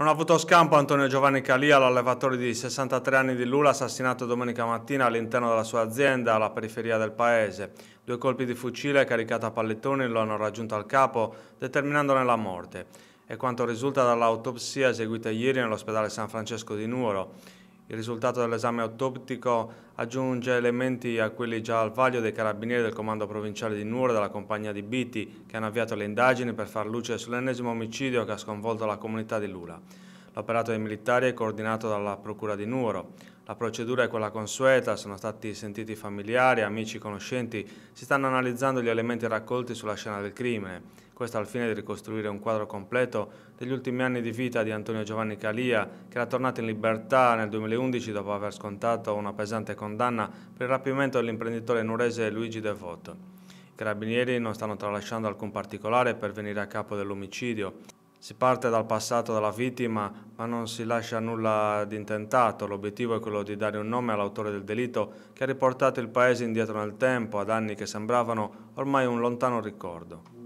Non ha avuto scampo Antonio Giovanni Calia, l'allevatore di 63 anni di Lula, assassinato domenica mattina all'interno della sua azienda alla periferia del paese. Due colpi di fucile caricati a pallettoni lo hanno raggiunto al capo, determinandone la morte. È quanto risulta dall'autopsia eseguita ieri nell'ospedale San Francesco di Nuoro. Il risultato dell'esame autoptico aggiunge elementi a quelli già al vaglio dei carabinieri del comando provinciale di Nuoro e della compagnia di Biti che hanno avviato le indagini per far luce sull'ennesimo omicidio che ha sconvolto la comunità di Lula. L'operato dei militari è coordinato dalla Procura di Nuoro. La procedura è quella consueta, sono stati sentiti familiari, amici, conoscenti, si stanno analizzando gli elementi raccolti sulla scena del crimine. Questo al fine di ricostruire un quadro completo degli ultimi anni di vita di Antonio Giovanni Calia, che era tornato in libertà nel 2011 dopo aver scontato una pesante condanna per il rapimento dell'imprenditore nurese Luigi Devoto. I carabinieri non stanno tralasciando alcun particolare per venire a capo dell'omicidio. Si parte dal passato della vittima ma non si lascia nulla di intentato. L'obiettivo è quello di dare un nome all'autore del delitto che ha riportato il paese indietro nel tempo ad anni che sembravano ormai un lontano ricordo.